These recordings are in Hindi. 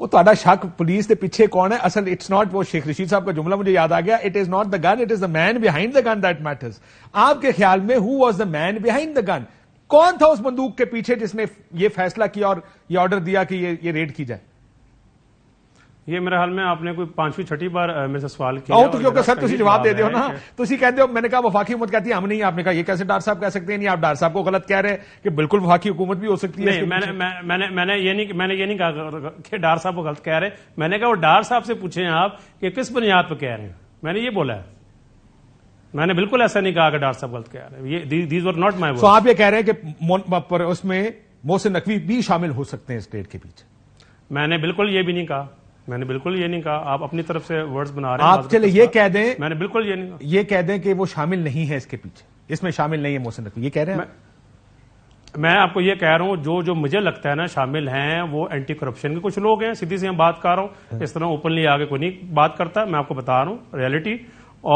वो ਤੁਹਾਡਾ शक पुलिस के ਪਿੱਛੇ कौन है असल इट्स नॉट वो शेख रशीद साहब का जुमला मुझे याद आ गया it is not the gun it is the man behind the gun that matters आपके ख्याल में who was the man behind the gun कौन था उस बंदूक के पीछे जिसने ये फैसला किया और ये ऑर्डर दिया कि ये ये रेड की जाए ये मेरे हाल में आपने कोई पांचवी छठी बार मेरे से सवाल किया तो क्योंकि सर तुम जवाब दे दो ना तुम कहते हो मैंने कहा वफाकी हुकूमत कहती है हम नहीं आपने कहा ये कैसे डार साहब कह सकते हैं आप डार साहब को गलत कह रहे हैं कि बिल्कुल वफाकी हुकूमत भी हो सकती है मैंने मैंने मैंने ये नहीं मैंने ये नहीं कहा कि डार साहब को गलत कह रहे मैंने कहा वो डार साहब से पूछे आप कि किस बुनियाद पर कह रहे हैं मैंने ये बोला है मैंने बिल्कुल ऐसा नहीं कहा कि डार साहब गलत कह रहे हैं ये दीज वर नॉट माई आप ये कह रहे हैं कि उसमें मोहसिन नकवी भी शामिल हो सकते हैं स्टेट के पीछे मैंने बिल्कुल ये भी नहीं कहा मैंने बिल्कुल ये नहीं कहा आप अपनी तरफ से वर्ड्स बना रहे हैं आप चले ये कह दें मैंने बिल्कुल ये नहीं ये कह दें कि वो शामिल नहीं है इसके पीछे इसमें शामिल नहीं है मोहसिन नकवी ये कह रहे हैं मैं, आपको ये कह रहा हूँ जो जो मुझे लगता है ना शामिल हैं वो एंटी करप्शन के कुछ लोग हैं सीधी सी हम बात कर रहा हूँ इस तरह ओपनली आगे कोई नहीं बात करता मैं आपको बता रहा हूँ रियलिटी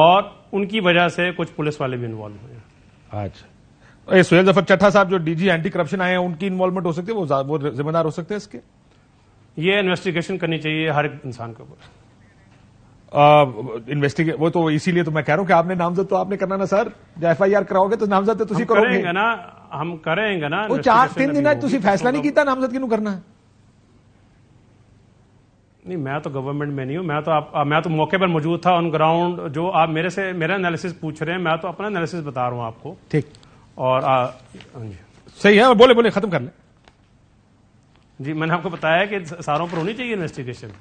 और उनकी वजह से कुछ पुलिस वाले भी इन्वॉल्व हुए अच्छा सुहेल जफर चट्ठा साहब जो डीजी एंटी करप्शन आए हैं उनकी इन्वॉल्वमेंट हो सकती है वो वो जिम्मेदार हो सकते हैं इसके ये इन्वेस्टिगेशन करनी चाहिए हर एक इंसान के ऊपर इन्वेस्टिगेट वो तो इसीलिए तो मैं कह रहा हूँ कि आपने नामजद तो आपने करना ना सर एफ आई आर कराओगे तो नामजद तो तुम करोगे ना हम करेंगे ना वो चार तीन दिन तुम फैसला नहीं किया नामजद क्यों करना नहीं मैं तो गवर्नमेंट में नहीं हूं मैं तो आप मैं तो मौके पर मौजूद था ऑन ग्राउंड जो आप मेरे से मेरा एनालिसिस पूछ रहे हैं मैं तो अपना एनालिसिस बता रहा हूँ आपको ठीक और आ, हाँ सही है बोले बोले खत्म कर लें जी मैंने आपको बताया कि सारों पर होनी चाहिए इन्वेस्टिगेशन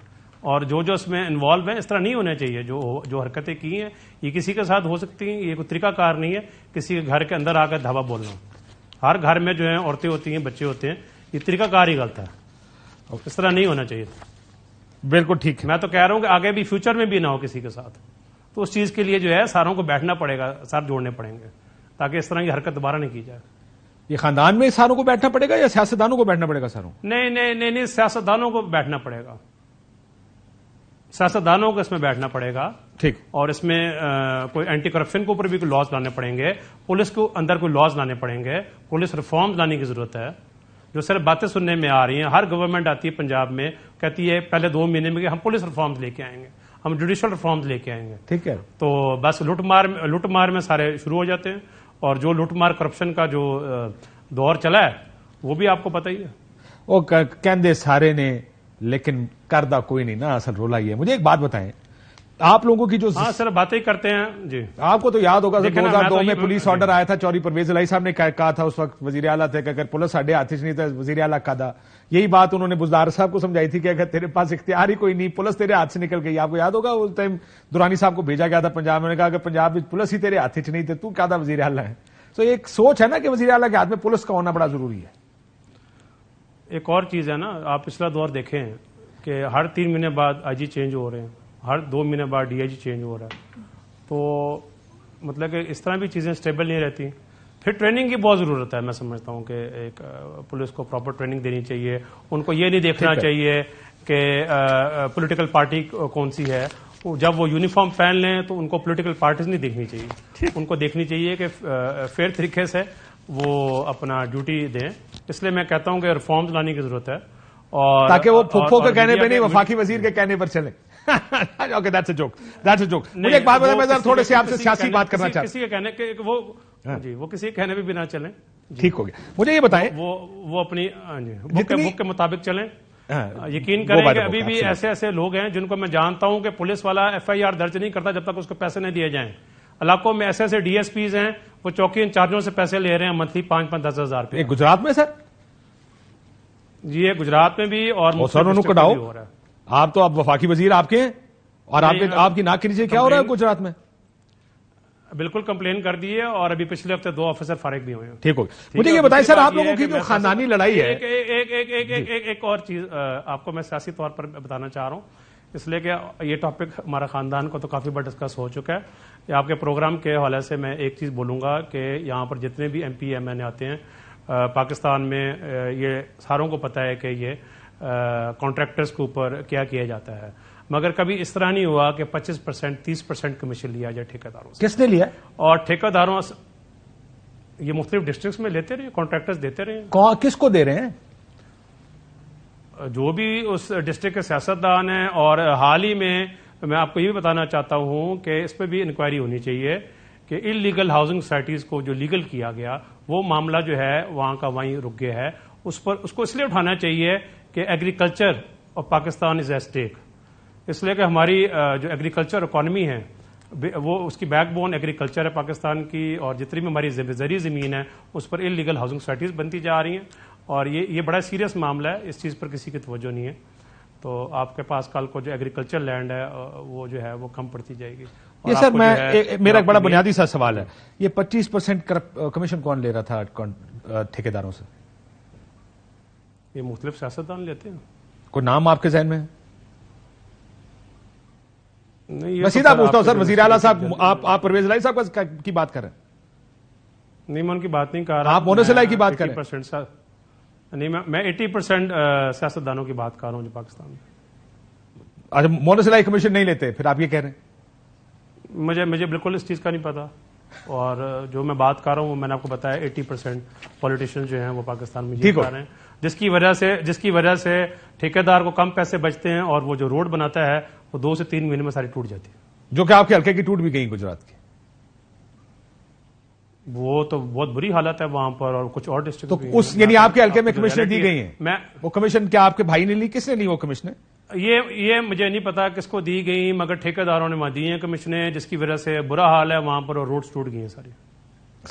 और जो जो इसमें इन्वॉल्व है इस तरह नहीं होना चाहिए जो जो हरकतें की हैं ये किसी के साथ हो सकती हैं ये कोई तरीकाकार नहीं है किसी के घर के अंदर आकर धावा बोलना हर घर में जो है औरतें होती हैं बच्चे होते हैं ये तरीकाकार ही गलत है और इस तरह नहीं होना चाहिए बिल्कुल ठीक है मैं तो कह रहा हूँ कि आगे भी फ्यूचर में भी ना हो किसी के साथ तो उस चीज़ के लिए जो है सारों को बैठना पड़ेगा सार जोड़ने पड़ेंगे ताकि इस तरह की हरकत दोबारा नहीं की जाए ये खानदान में सारों को बैठना पड़ेगा या सियासतदानों को बैठना पड़ेगा सारों नहीं नहीं नहीं नहीं सियासतदानों को बैठना पड़ेगा सियासतदानों को इसमें बैठना पड़ेगा ठीक और इसमें आ, कोई एंटी करप्शन के ऊपर भी कोई लॉज लाने पड़ेंगे पुलिस के अंदर कोई लॉज लाने पड़ेंगे पुलिस रिफॉर्म लाने की जरूरत है जो सिर्फ बातें सुनने में आ रही हैं हर गवर्नमेंट आती है पंजाब में कहती है पहले दो महीने में हम पुलिस रिफॉर्म्स लेके आएंगे हम जुडिशियल रिफॉर्म्स लेके आएंगे ठीक है तो बस लुटमार लुटमार में सारे शुरू हो जाते हैं और जो लूटमार करप्शन का जो दौर चला है वो भी आपको पता ही है वो कहते सारे ने लेकिन करदा कोई नहीं ना असल रोला है मुझे एक बात बताएं आप लोगों की जो हाँ सर बातें करते हैं जी आपको तो याद होगा दो हजार दो में पुलिस ऑर्डर आया था चौरी परवेज लाई साहब ने कहा था उस वक्त वजीर अला थे अगर पुलिस साढ़े हाथ नहीं था वजीर अला था यही बात उन्होंने बुजदार साहब को समझाई थी कि अगर तेरे पास इख्तियार ही कोई नहीं पुलिस तेरे हाथ से निकल गई आपको याद होगा उस टाइम दुरानी साहब को भेजा गया था पंजाब में कहा अगर पंजाब में पुलिस ही तेरे हाथी च नहीं थे तू क्या था वजीर अला है तो एक सोच है ना कि वजीर अला के हाथ में पुलिस का होना बड़ा जरूरी है एक और चीज है ना आप पिछला दौर देखे कि हर तीन महीने बाद आईजी चेंज हो रहे हैं हर दो महीने बाद डीआईजी चेंज हो रहा है तो मतलब कि इस तरह भी चीज़ें स्टेबल नहीं रहती फिर ट्रेनिंग की बहुत ज़रूरत है मैं समझता हूँ कि एक पुलिस को प्रॉपर ट्रेनिंग देनी चाहिए उनको ये नहीं देखना चाहिए कि पॉलिटिकल पार्टी कौन सी है जब वो यूनिफॉर्म पहन लें तो उनको पॉलिटिकल पार्टीज नहीं देखनी चाहिए उनको देखनी चाहिए कि फेयर तरीके से वो अपना ड्यूटी दें इसलिए मैं कहता हूं कि रिफॉर्म्स लाने की जरूरत है और ताकि वो फुफो के कहने पर नहीं वफाकी वजीर के कहने पर चले okay that's a joke that's a joke मुझे एक बात बताएं मैं जरा थोड़े से आपसे सियासी बात करना चाहता हूं किसी के कहने के वो हाँ। जी वो किसी के कहने भी बिना चलें ठीक हो गया मुझे ये बताएं वो वो अपनी हाँ बुक के बुक के मुताबिक चलें हाँ, यकीन करें कि अभी भी ऐसे ऐसे लोग हैं जिनको मैं जानता हूं कि पुलिस वाला एफआईआर दर्ज नहीं करता जब तक उसको पैसे नहीं दिए जाएं इलाकों में ऐसे ऐसे डीएसपी हैं वो चौकी इंचार्जों से पैसे ले रहे हैं मंथली पांच पांच दस हजार रुपये गुजरात में सर जी ये गुजरात में भी और सर उन्होंने कटाओ हो रहा है आप तो आप वफाकी वजीर आपके हैं और आपके आपकी नाक के नीचे क्या हो रहा है गुजरात में बिल्कुल कंप्लेन कर दी है और अभी पिछले हफ्ते दो ऑफिसर फारिग भी हुए हैं ठीक हो गया मुझे ये बताइए सर आप लोगों की जो खानदानी लड़ाई है एक एक एक एक एक एक और चीज आपको मैं सियासी तौर पर बताना चाह रहा हूँ इसलिए कि ये टॉपिक हमारा खानदान को तो काफ़ी बड़ा डिस्कस हो चुका है आपके प्रोग्राम के हवाले से मैं एक चीज़ बोलूंगा कि यहाँ पर जितने भी एम पी एम एन आते हैं पाकिस्तान में ये सारों को पता है कि ये कॉन्ट्रैक्टर्स के ऊपर क्या किया जाता है मगर कभी इस तरह नहीं हुआ कि 25 परसेंट तीस परसेंट कमीशन लिया जाए ठेकेदारों से किसने लिया और ठेकेदारों ये मुख्तलिफ डिस्ट्रिक्ट में लेते रहे कॉन्ट्रैक्टर्स देते रहे किसको दे रहे हैं जो भी उस डिस्ट्रिक्ट के सियासतदान है और हाल ही में मैं आपको ये भी बताना चाहता हूं कि इस पर भी इंक्वायरी होनी चाहिए कि इलीगल हाउसिंग सोसाइटीज को जो लीगल किया गया वो मामला जो है वहां का वहीं रुक गया है उस पर उसको इसलिए उठाना चाहिए कि एग्रीकल्चर और पाकिस्तान इज ए स्टेक इसलिए कि हमारी जो एग्रीकल्चर इकोनमी है वो उसकी बैकबोन एग्रीकल्चर है पाकिस्तान की और जितनी भी हमारी जरी ज़मीन है उस पर इलीगल हाउसिंग सोसाइटीज़ बनती जा रही हैं और ये ये बड़ा सीरियस मामला है इस चीज़ पर किसी की तवज्जो नहीं है तो आपके पास कल को जो एग्रीकल्चर लैंड है वो जो है वो कम पड़ती जाएगी ये सर मैं ए, मेरा एक बड़ा बुनियादी सा सवाल है ये 25 परसेंट कमीशन कौन ले रहा था ठेकेदारों से ये मुख्तलिफ सियासतदान लेते हैं कोई नाम आपके जहन में नहीं तो सीधा पूछता हूँ सर वजीर अला साहब आप आप परवेज लाई साहब की बात कर रहे हैं नहीं मैं उनकी बात नहीं कर रहा आप मोनस की बात कर रहे हैं नहीं मैं एट्टी परसेंट सियासतदानों की बात कर रहा हूँ जो पाकिस्तान में अच्छा मोनस कमीशन नहीं लेते फिर आप ये कह रहे हैं मुझे मुझे बिल्कुल इस चीज का नहीं पता और जो मैं बात कर रहा हूँ वो मैंने आपको बताया एट्टी परसेंट पॉलिटिशियन जो हैं वो पाकिस्तान में ये कर रहे हैं जिसकी वजह से जिसकी वजह से ठेकेदार को कम पैसे बचते हैं और वो जो रोड बनाता है वो दो से तीन महीने में सारी टूट जाती है जो कि आपके हल्के की टूट भी गई गुजरात की वो तो बहुत बुरी हालत है वहां पर और कुछ और डिस्ट्रिक्ट तो उस यानी आपके हल्के में कमीशन दी गई है मैं वो कमीशन क्या आपके भाई ने ली किसने ली वो कमीशन ये ये मुझे नहीं पता किसको दी गई मगर ठेकेदारों ने वहां दी है कमिश्ने जिसकी वजह से बुरा हाल है वहां पर रोड टूट गई है सारी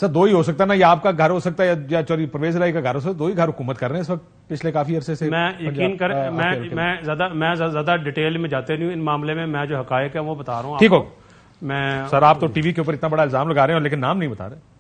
सर दो ही हो सकता है ना या आपका घर हो सकता है या चौधरी प्रवेश राय का घर हो सकता है दो ही घर हुकूमत कर रहे हैं इस वक्त पिछले काफी अरसे से मैं यकीन कर मैं मैं ज्यादा मैं ज्यादा डिटेल में जाते नहीं हूँ इन मामले में मैं जो हकायक है वो बता रहा हूँ ठीक हो मैं सर आप तो टीवी के ऊपर इतना बड़ा इल्जाम लगा रहे हैं लेकिन नाम नहीं बता रहे